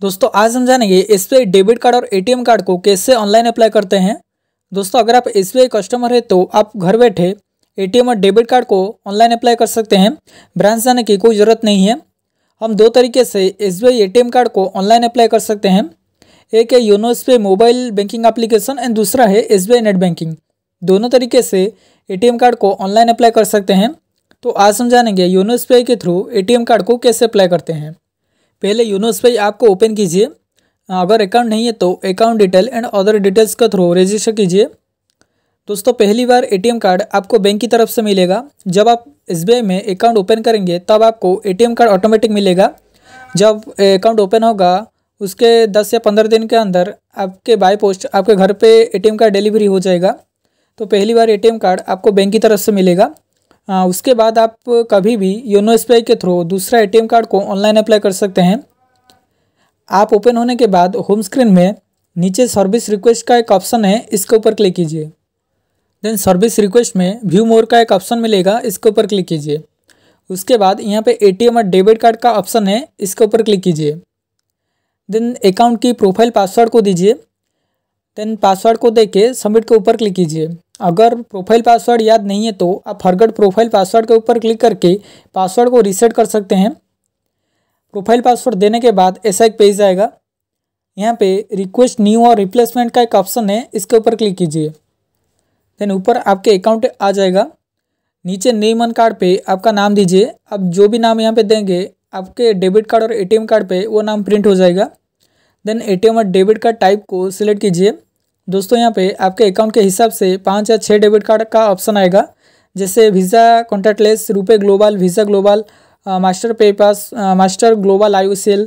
दोस्तों आज हम जानेंगे एस डेबिट कार्ड और एटीएम कार्ड को कैसे ऑनलाइन अप्लाई करते हैं दोस्तों अगर आप एस कस्टमर है तो आप घर बैठे एटीएम और डेबिट कार्ड को ऑनलाइन अप्लाई कर सकते हैं ब्रांच जाने की कोई ज़रूरत नहीं है हम दो तरीके से एस एटीएम कार्ड को ऑनलाइन अप्लाई कर सकते हैं एक है YONO S mobile banking application and दूसरा है एस नेट बैंकिंग दोनों तरीके से ए कार्ड को ऑनलाइन अप्लाई कर सकते हैं तो आज हम जानेंगे योनो एस के थ्रू ए कार्ड को कैसे अप्लाई करते हैं पहले यूनोस पे आपको ओपन कीजिए हाँ, अगर अकाउंट नहीं है तो account detail and other details के थ्रू रजिस्टर कीजिए दोस्तों पहली बार एटीएम कार्ड आपको बैंक की तरफ से मिलेगा जब आप एसबीआई में अकाउंट ओपन करेंगे तब आपको एटीएम कार्ड ऑटोमेटिक मिलेगा जब अकाउंट ओपन होगा उसके दस या पंद्रह दिन के अंदर आपके बाय पोस्ट आपके घर पे एटीएम कार्ड डिलीवरी हो जाएगा तो पहली बार एटीएम कार्ड आपको बैंक की तरफ से मिलेगा आ, उसके बाद आप कभी भी योनो एस के थ्रू दूसरा एटीएम कार्ड को ऑनलाइन अप्लाई कर सकते हैं आप ओपन होने के बाद होम स्क्रीन में नीचे सर्विस रिक्वेस्ट का एक ऑप्शन है इसके ऊपर क्लिक कीजिए देन सर्विस रिक्वेस्ट में व्यू मोर का एक ऑप्शन मिलेगा इसके ऊपर क्लिक कीजिए उसके बाद यहाँ पे एटीएम और डेबिट कार्ड का ऑप्शन है इसके ऊपर क्लिक कीजिए देन अकाउंट की प्रोफाइल पासवर्ड को दीजिए देन पासवर्ड को दे के सबमिट के ऊपर क्लिक कीजिए अगर प्रोफाइल पासवर्ड याद नहीं है तो आप फरगट प्रोफाइल पासवर्ड के ऊपर क्लिक करके पासवर्ड को रीसेट कर सकते हैं प्रोफाइल पासवर्ड देने के बाद ऐसा एक पेज आएगा यहाँ पे रिक्वेस्ट न्यू और रिप्लेसमेंट का एक ऑप्शन है इसके ऊपर क्लिक कीजिए देन ऊपर आपके अकाउंट आ जाएगा नीचे नेम कार्ड पे आपका नाम दीजिए आप जो भी नाम यहाँ पे देंगे आपके डेबिट कार्ड और एटीएम कार्ड पे वो नाम प्रिंट हो जाएगा देन एटीएम और डेबिट कार्ड टाइप को सिलेक्ट कीजिए दोस्तों यहाँ पे आपके अकाउंट के हिसाब से पाँच या छः डेबिट कार्ड का ऑप्शन आएगा जैसे Visa contactless RuPay global Visa global Master pay pass Master global आयु सेल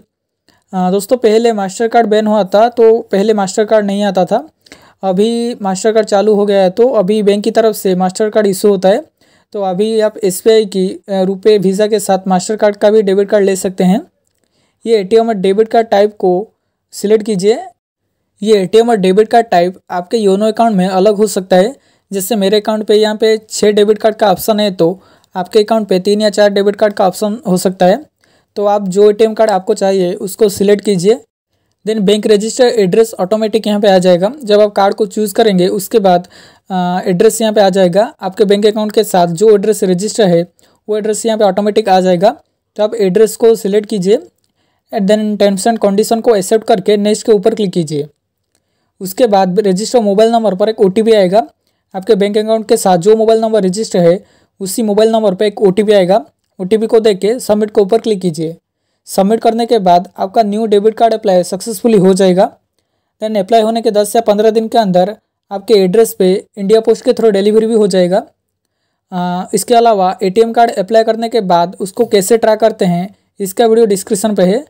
दोस्तों पहले मास्टर कार्ड बैन हुआ था तो पहले मास्टर कार्ड नहीं आता था अभी मास्टर कार्ड चालू हो गया है तो अभी बैंक की तरफ से मास्टर कार्ड इशू होता है तो अभी आप एस की रुपये वीज़ा के साथ मास्टर कार्ड का भी डेबिट कार्ड ले सकते हैं ये ए में डेबिट कार्ड टाइप को सिलेक्ट कीजिए ये एटीएम और डेबिट कार्ड टाइप आपके योनो अकाउंट में अलग हो सकता है जैसे मेरे अकाउंट पे यहाँ पे छः डेबिट कार्ड का ऑप्शन है तो आपके अकाउंट पे तीन या चार डेबिट कार्ड का ऑप्शन हो सकता है तो आप जो ए कार्ड आपको चाहिए उसको सिलेक्ट कीजिए then bank register address automatic यहाँ पर आ जाएगा जब आप कार्ड को चूज़ करेंगे उसके बाद एड्रेस यहाँ पर आ जाएगा आपके बैंक अकाउंट के साथ जो एड्रेस रजिस्टर है वो एड्रेस यहाँ पर ऑटोमेटिक आ जाएगा तो आप एड्रेस को सिलेक्ट कीजिए and then terms and condition को एक्सेप्ट करके नेक्स्ट के ऊपर क्लिक कीजिए उसके बाद रजिस्टर मोबाइल नंबर पर एक ओ आएगा आपके बैंक अकाउंट के साथ जो मोबाइल नंबर रजिस्टर है उसी मोबाइल नंबर पर एक ओ आएगा ओ को देख के सबमिट के ऊपर क्लिक कीजिए सबमिट करने के बाद आपका new debit card apply successfully हो जाएगा देन अप्लाई होने के 10 से 15 दिन के अंदर आपके एड्रेस पे इंडिया पोस्ट के थ्रू डिलीवरी भी हो जाएगा आ, इसके अलावा एटीएम कार्ड अप्लाई करने के बाद उसको कैसे ट्रा करते हैं इसका वीडियो डिस्क्रिप्शन पे है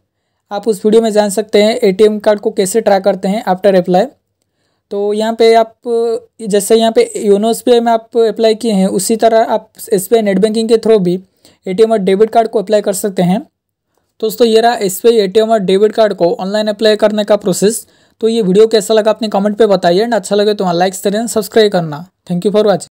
आप उस वीडियो में जान सकते हैं ए कार्ड को कैसे ट्रा करते हैं आफ्टर अप्लाई तो यहाँ पे आप जैसे यहाँ पे योनो एस में आप अप्लाई किए हैं उसी तरह आप एस बी नेट बैंकिंग के थ्रू भी एटीएम और डेबिट कार्ड को अप्लाई कर सकते हैं दोस्तों ये रहा एस बी और डेबिट कार्ड को ऑनलाइन अप्लाई करने का प्रोसेस तो ये वीडियो कैसा लगा आपने कमेंट पे बताइए एंड अच्छा लगे तो वहाँ लाइक्स करें सब्सक्राइब करना थैंक यू फॉर वॉचिंग